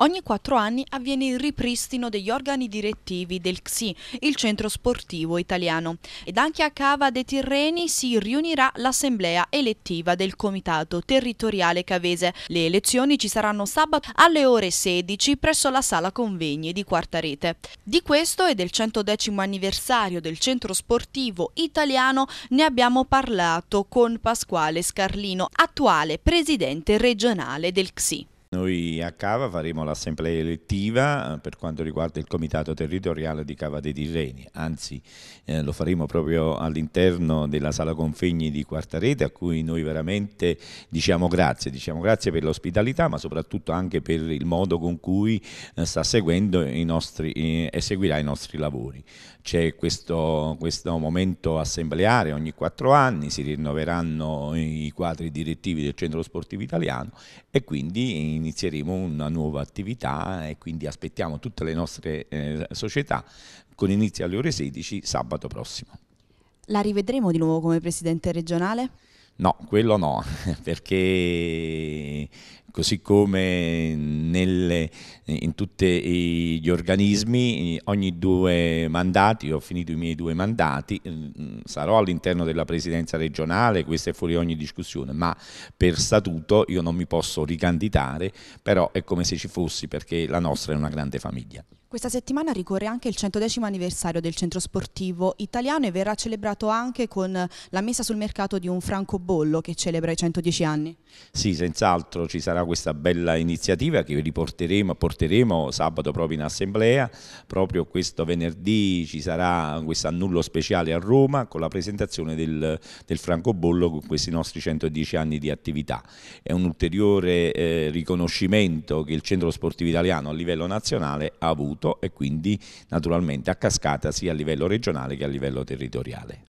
Ogni quattro anni avviene il ripristino degli organi direttivi del XI, il centro sportivo italiano, ed anche a Cava dei Tirreni si riunirà l'assemblea elettiva del Comitato Territoriale Cavese. Le elezioni ci saranno sabato alle ore 16 presso la sala convegni di Quarta Rete. Di questo e del 110 anniversario del centro sportivo italiano ne abbiamo parlato con Pasquale Scarlino, attuale presidente regionale del XI. Noi a Cava faremo l'assemblea elettiva eh, per quanto riguarda il comitato territoriale di Cava dei Tirreni, anzi eh, lo faremo proprio all'interno della sala confegni di Quartarete a cui noi veramente diciamo grazie, diciamo grazie per l'ospitalità ma soprattutto anche per il modo con cui eh, sta seguendo i nostri, eh, e seguirà i nostri lavori. C'è questo, questo momento assembleare ogni quattro anni, si rinnoveranno i quadri direttivi del Centro Sportivo Italiano e quindi inizieremo una nuova attività e quindi aspettiamo tutte le nostre eh, società con inizio alle ore 16 sabato prossimo. La rivedremo di nuovo come presidente regionale? No, quello no, perché così come nelle, in tutti gli organismi, ogni due mandati, ho finito i miei due mandati, mm, sarò all'interno della presidenza regionale, questo è fuori ogni discussione, ma per statuto io non mi posso ricandidare, però è come se ci fossi perché la nostra è una grande famiglia. Questa settimana ricorre anche il 110 anniversario del centro sportivo italiano e verrà celebrato anche con la messa sul mercato di un francobollo che celebra i 110 anni. Sì, senz'altro ci sarà questa bella iniziativa che riporteremo porteremo sabato proprio in assemblea, proprio questo venerdì ci sarà questo annullo speciale a Roma con la presentazione del, del francobollo con questi nostri 110 anni di attività. È un ulteriore eh, riconoscimento che il Centro Sportivo Italiano a livello nazionale ha avuto e quindi naturalmente a cascata sia a livello regionale che a livello territoriale.